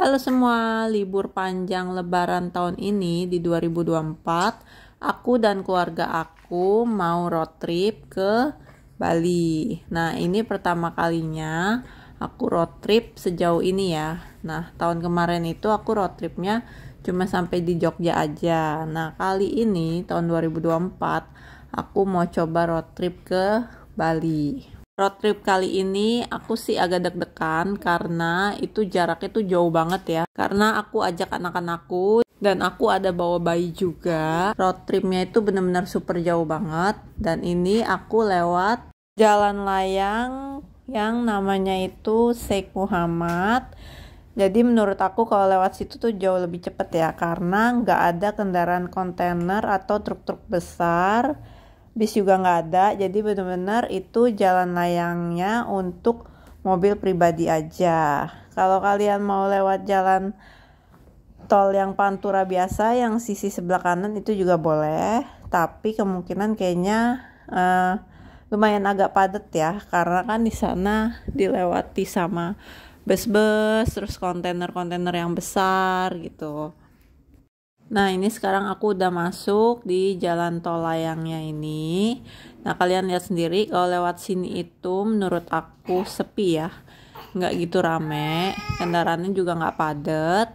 Halo semua, libur panjang lebaran tahun ini di 2024, aku dan keluarga aku mau road trip ke Bali. Nah, ini pertama kalinya aku road trip sejauh ini ya. Nah, tahun kemarin itu aku road tripnya cuma sampai di Jogja aja. Nah, kali ini tahun 2024 aku mau coba road trip ke Bali road trip kali ini aku sih agak deg-degan karena itu jaraknya tuh jauh banget ya. Karena aku ajak anak-anakku dan aku ada bawa bayi juga. Road tripnya itu bener-bener super jauh banget. Dan ini aku lewat jalan layang yang namanya itu Sheikh Muhammad. Jadi menurut aku kalau lewat situ tuh jauh lebih cepet ya karena nggak ada kendaraan kontainer atau truk-truk besar bis juga nggak ada jadi benar-benar itu jalan layangnya untuk mobil pribadi aja kalau kalian mau lewat jalan tol yang pantura biasa yang sisi sebelah kanan itu juga boleh tapi kemungkinan kayaknya uh, lumayan agak padat ya karena kan di sana dilewati sama bus-bus terus kontainer-kontainer yang besar gitu Nah, ini sekarang aku udah masuk di jalan tol layangnya ini. Nah, kalian lihat sendiri kalau lewat sini itu menurut aku sepi ya. Nggak gitu rame, kendaraannya juga nggak padat.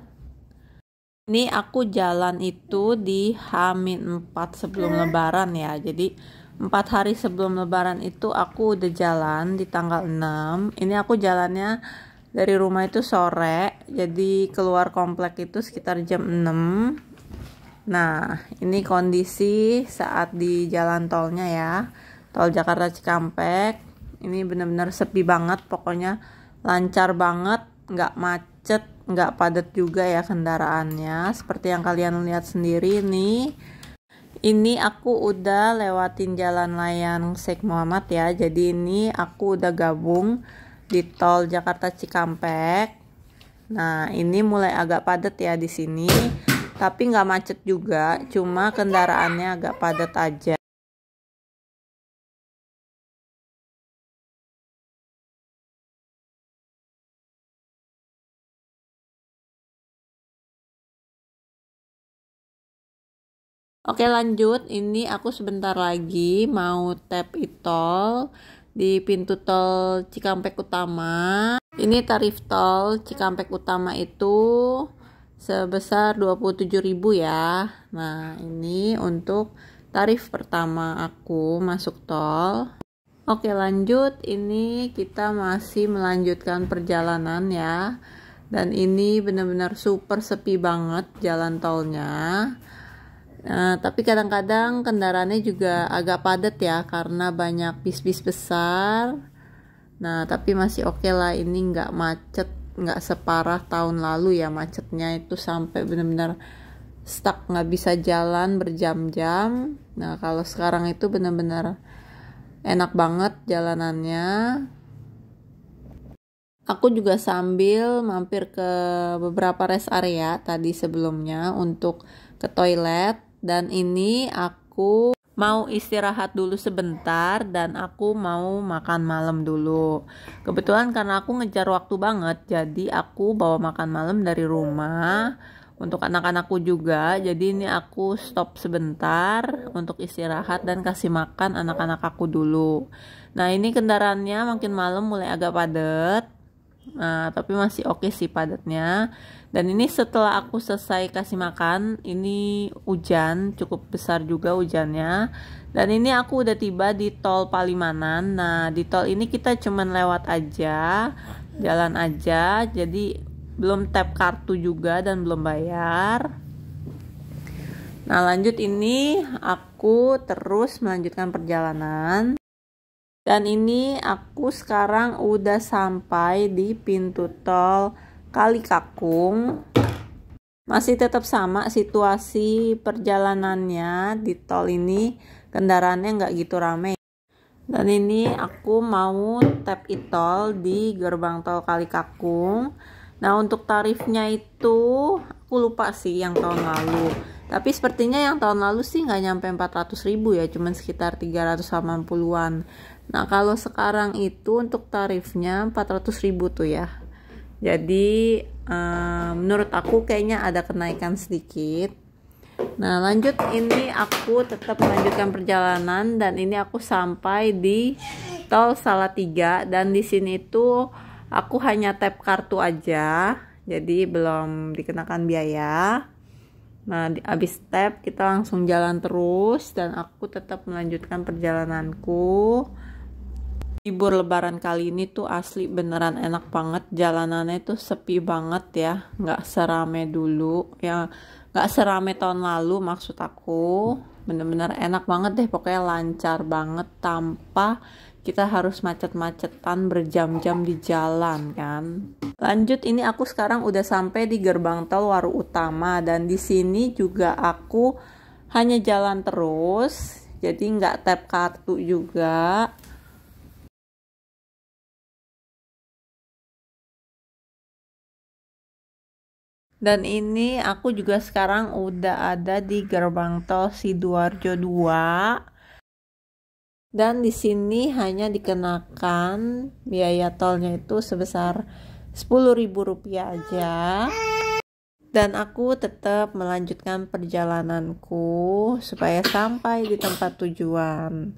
Ini aku jalan itu di Hamin 4 sebelum lebaran ya. Jadi 4 hari sebelum lebaran itu aku udah jalan di tanggal 6. Ini aku jalannya dari rumah itu sore, jadi keluar komplek itu sekitar jam 6 Nah, ini kondisi saat di jalan tolnya ya. Tol Jakarta Cikampek. Ini benar-benar sepi banget, pokoknya lancar banget, nggak macet, nggak padat juga ya kendaraannya. Seperti yang kalian lihat sendiri ini Ini aku udah lewatin jalan layang Sheikh Muhammad ya. Jadi ini aku udah gabung di tol Jakarta Cikampek. Nah, ini mulai agak padat ya di sini tapi nggak macet juga cuma kendaraannya agak padat aja Oke lanjut, ini aku sebentar lagi mau tap e-tol di pintu tol Cikampek Utama. Ini tarif tol Cikampek Utama itu sebesar 27.000 ya. Nah, ini untuk tarif pertama aku masuk tol. Oke, lanjut. Ini kita masih melanjutkan perjalanan ya. Dan ini benar-benar super sepi banget jalan tolnya. Nah, tapi kadang-kadang kendaraannya juga agak padat ya karena banyak bis-bis besar. Nah, tapi masih oke okay lah ini nggak macet nggak separah tahun lalu ya macetnya itu sampai benar-benar stuck nggak bisa jalan berjam-jam nah kalau sekarang itu benar-benar enak banget jalanannya aku juga sambil mampir ke beberapa rest area tadi sebelumnya untuk ke toilet dan ini aku mau istirahat dulu sebentar dan aku mau makan malam dulu. Kebetulan karena aku ngejar waktu banget, jadi aku bawa makan malam dari rumah untuk anak-anakku juga. Jadi ini aku stop sebentar untuk istirahat dan kasih makan anak-anak aku dulu. Nah, ini kendaraannya makin malam mulai agak padat Nah, tapi masih oke okay sih padatnya. Dan ini setelah aku selesai kasih makan, ini hujan cukup besar juga hujannya. Dan ini aku udah tiba di tol Palimanan. Nah, di tol ini kita cuman lewat aja, jalan aja. Jadi belum tap kartu juga dan belum bayar. Nah, lanjut ini aku terus melanjutkan perjalanan. Dan ini aku sekarang udah sampai di pintu tol Kali Kakung. Masih tetap sama situasi perjalanannya di tol ini, kendaraannya nggak gitu rame. Dan ini aku mau tap e-tol di gerbang tol Kali Kakung. Nah untuk tarifnya itu aku lupa sih yang tahun lalu. Tapi sepertinya yang tahun lalu sih nggak nyampe 400 ribu ya, cuman sekitar 380-an. Nah, kalau sekarang itu untuk tarifnya 400.000 tuh ya. Jadi um, menurut aku kayaknya ada kenaikan sedikit. Nah, lanjut ini aku tetap melanjutkan perjalanan dan ini aku sampai di tol Salatiga dan di sini itu aku hanya tap kartu aja. Jadi belum dikenakan biaya. Nah, di, abis tap kita langsung jalan terus dan aku tetap melanjutkan perjalananku libur lebaran kali ini tuh asli beneran enak banget jalanannya tuh sepi banget ya nggak serame dulu ya nggak serame tahun lalu maksud aku bener-bener enak banget deh pokoknya lancar banget tanpa kita harus macet-macetan berjam-jam di jalan kan lanjut ini aku sekarang udah sampai di gerbang tol Waru Utama dan di sini juga aku hanya jalan terus jadi nggak tap kartu juga Dan ini aku juga sekarang udah ada di gerbang tol Sidoarjo 2. Dan di sini hanya dikenakan biaya tolnya itu sebesar Rp10.000 aja. Dan aku tetap melanjutkan perjalananku supaya sampai di tempat tujuan.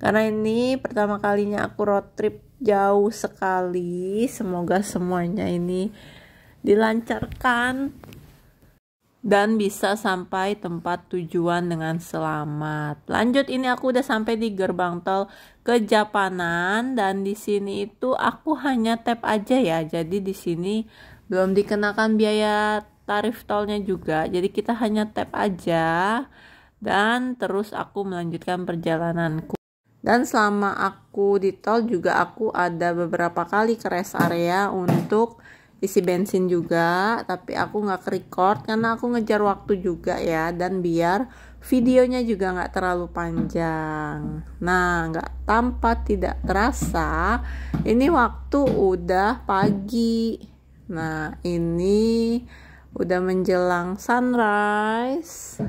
Karena ini pertama kalinya aku road trip jauh sekali. Semoga semuanya ini dilancarkan dan bisa sampai tempat tujuan dengan selamat. Lanjut ini aku udah sampai di gerbang tol ke Japanan dan di sini itu aku hanya tap aja ya. Jadi di sini belum dikenakan biaya tarif tolnya juga. Jadi kita hanya tap aja dan terus aku melanjutkan perjalananku. Dan selama aku di tol juga aku ada beberapa kali ke rest area untuk isi bensin juga tapi aku nggak record karena aku ngejar waktu juga ya dan biar videonya juga nggak terlalu panjang nah nggak tanpa tidak terasa ini waktu udah pagi nah ini udah menjelang sunrise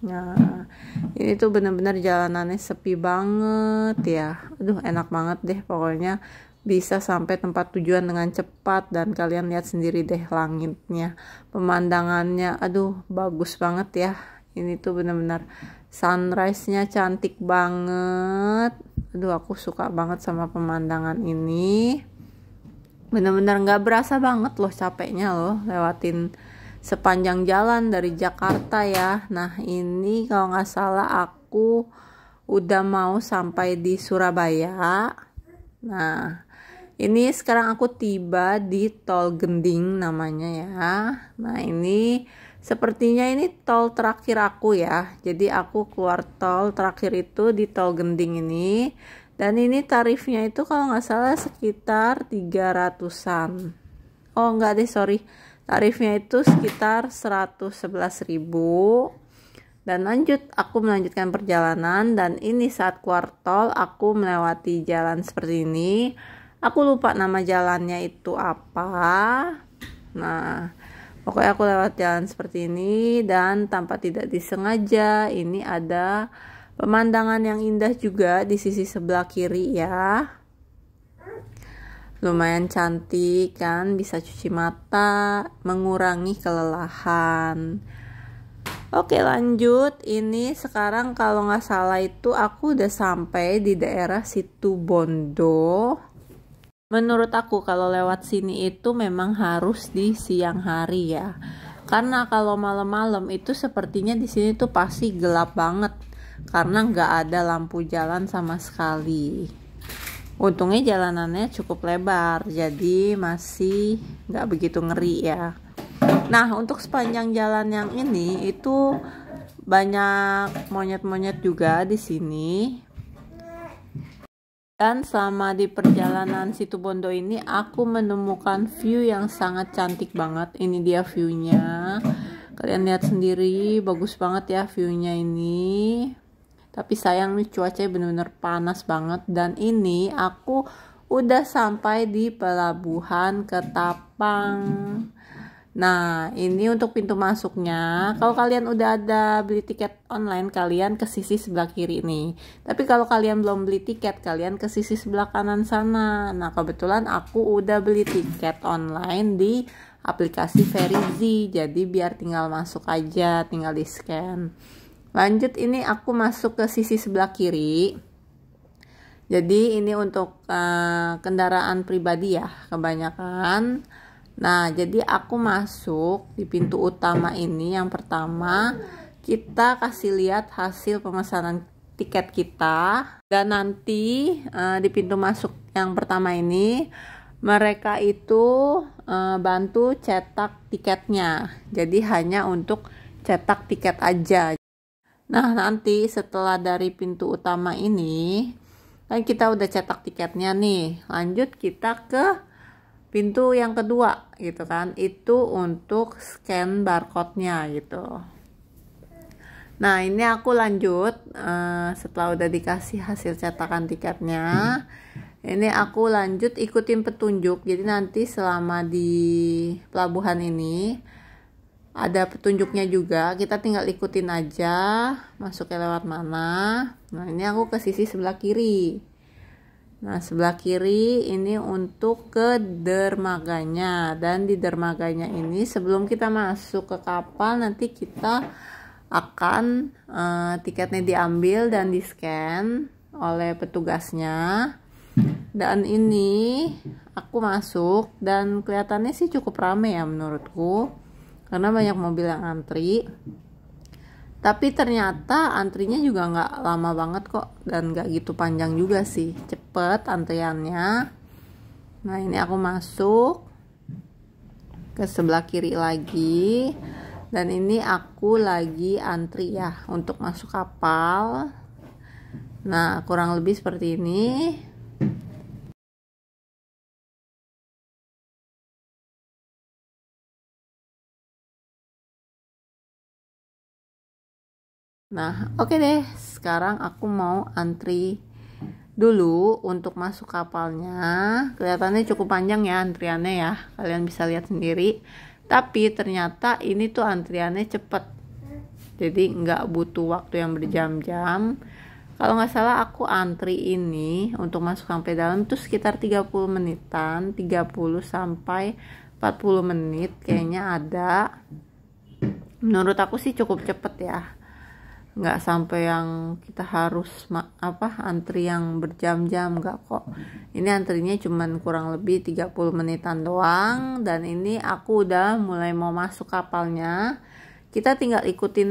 Nah, ini tuh bener-bener jalanannya sepi banget ya. Aduh, enak banget deh pokoknya bisa sampai tempat tujuan dengan cepat dan kalian lihat sendiri deh langitnya pemandangannya aduh bagus banget ya ini tuh bener-bener sunrise-nya cantik banget aduh aku suka banget sama pemandangan ini bener-bener gak berasa banget loh capeknya loh lewatin sepanjang jalan dari Jakarta ya nah ini kalau gak salah aku udah mau sampai di Surabaya nah ini sekarang aku tiba di tol Gending namanya ya nah ini sepertinya ini tol terakhir aku ya jadi aku keluar tol terakhir itu di tol Gending ini dan ini tarifnya itu kalau nggak salah sekitar 300-an oh nggak deh sorry tarifnya itu sekitar 111.000 dan lanjut aku melanjutkan perjalanan dan ini saat keluar tol aku melewati jalan seperti ini aku lupa nama jalannya itu apa nah pokoknya aku lewat jalan seperti ini dan tanpa tidak disengaja ini ada pemandangan yang indah juga di sisi sebelah kiri ya lumayan cantik kan bisa cuci mata mengurangi kelelahan Oke lanjut ini sekarang kalau nggak salah itu aku udah sampai di daerah situ Bondo menurut aku kalau lewat sini itu memang harus di siang hari ya karena kalau malam-malam itu sepertinya di sini tuh pasti gelap banget karena nggak ada lampu jalan sama sekali untungnya jalanannya cukup lebar jadi masih nggak begitu ngeri ya nah untuk sepanjang jalan yang ini itu banyak monyet-monyet juga di sini dan selama di perjalanan Situ Bondo ini aku menemukan view yang sangat cantik banget. Ini dia viewnya. Kalian lihat sendiri, bagus banget ya viewnya ini. Tapi sayang nih cuacanya benar benar panas banget. Dan ini aku udah sampai di pelabuhan Ketapang. Nah, ini untuk pintu masuknya. Kalau kalian udah ada beli tiket online, kalian ke sisi sebelah kiri ini. Tapi kalau kalian belum beli tiket, kalian ke sisi sebelah kanan sana. Nah, kebetulan aku udah beli tiket online di aplikasi Verizi. Jadi biar tinggal masuk aja, tinggal di-scan. Lanjut ini aku masuk ke sisi sebelah kiri. Jadi ini untuk uh, kendaraan pribadi ya, kebanyakan. Nah, jadi aku masuk di pintu utama ini yang pertama kita kasih lihat hasil pemesanan tiket kita dan nanti uh, di pintu masuk yang pertama ini mereka itu uh, bantu cetak tiketnya. Jadi hanya untuk cetak tiket aja. Nah, nanti setelah dari pintu utama ini kan kita udah cetak tiketnya nih. Lanjut kita ke pintu yang kedua gitu kan itu untuk scan barcode-nya gitu nah ini aku lanjut uh, setelah udah dikasih hasil cetakan tiketnya ini aku lanjut ikutin petunjuk jadi nanti selama di pelabuhan ini ada petunjuknya juga kita tinggal ikutin aja masuknya lewat mana nah ini aku ke sisi sebelah kiri Nah, sebelah kiri ini untuk ke dermaganya dan di dermaganya ini sebelum kita masuk ke kapal nanti kita akan uh, tiketnya diambil dan di-scan oleh petugasnya. Dan ini aku masuk dan kelihatannya sih cukup rame ya menurutku karena banyak mobil yang antri tapi ternyata antrinya juga nggak lama banget kok dan nggak gitu panjang juga sih cepet antriannya nah ini aku masuk ke sebelah kiri lagi dan ini aku lagi antri ya untuk masuk kapal nah kurang lebih seperti ini Nah, oke okay deh. Sekarang aku mau antri dulu untuk masuk kapalnya. Kelihatannya cukup panjang ya antriannya ya. Kalian bisa lihat sendiri. Tapi ternyata ini tuh antriannya cepet. Jadi nggak butuh waktu yang berjam-jam. Kalau nggak salah aku antri ini untuk masuk sampai dalam tuh sekitar 30 menitan. 30 sampai 40 menit kayaknya ada. Menurut aku sih cukup cepet ya nggak sampai yang kita harus apa antri yang berjam-jam nggak kok ini antrinya cuman kurang lebih 30 menitan doang dan ini aku udah mulai mau masuk kapalnya kita tinggal ikutin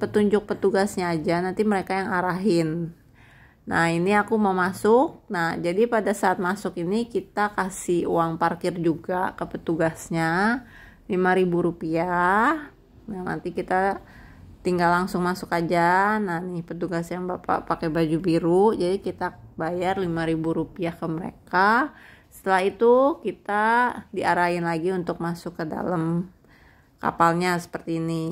petunjuk petugasnya aja nanti mereka yang arahin nah ini aku mau masuk nah jadi pada saat masuk ini kita kasih uang parkir juga ke petugasnya 5000 rupiah nah nanti kita tinggal langsung masuk aja nah nih petugas yang bapak pakai baju biru jadi kita bayar 5000 rupiah ke mereka setelah itu kita diarahin lagi untuk masuk ke dalam kapalnya seperti ini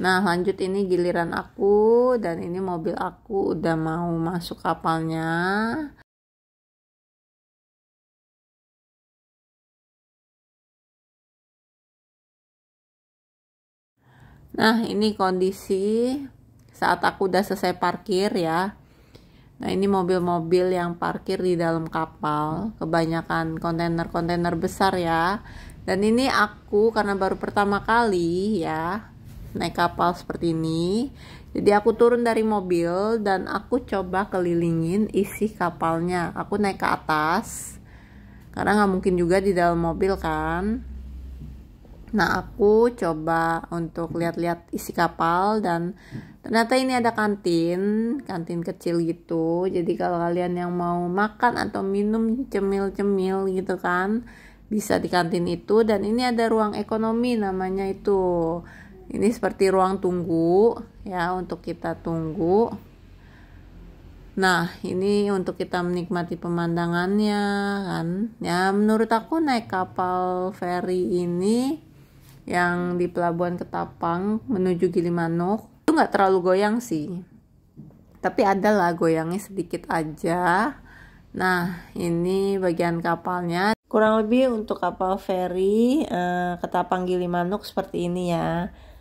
nah lanjut ini giliran aku dan ini mobil aku udah mau masuk kapalnya Nah, ini kondisi saat aku udah selesai parkir ya. Nah, ini mobil-mobil yang parkir di dalam kapal, kebanyakan kontainer-kontainer besar ya. Dan ini aku karena baru pertama kali ya naik kapal seperti ini. Jadi aku turun dari mobil dan aku coba kelilingin isi kapalnya. Aku naik ke atas karena nggak mungkin juga di dalam mobil kan Nah, aku coba untuk lihat-lihat isi kapal dan ternyata ini ada kantin, kantin kecil gitu. Jadi kalau kalian yang mau makan atau minum cemil-cemil gitu kan, bisa di kantin itu dan ini ada ruang ekonomi namanya itu. Ini seperti ruang tunggu ya untuk kita tunggu. Nah, ini untuk kita menikmati pemandangannya kan. Ya, menurut aku naik kapal feri ini yang di Pelabuhan Ketapang menuju Gilimanuk itu nggak terlalu goyang sih tapi ada lah goyangnya sedikit aja nah ini bagian kapalnya kurang lebih untuk kapal feri eh, Ketapang Gilimanuk seperti ini ya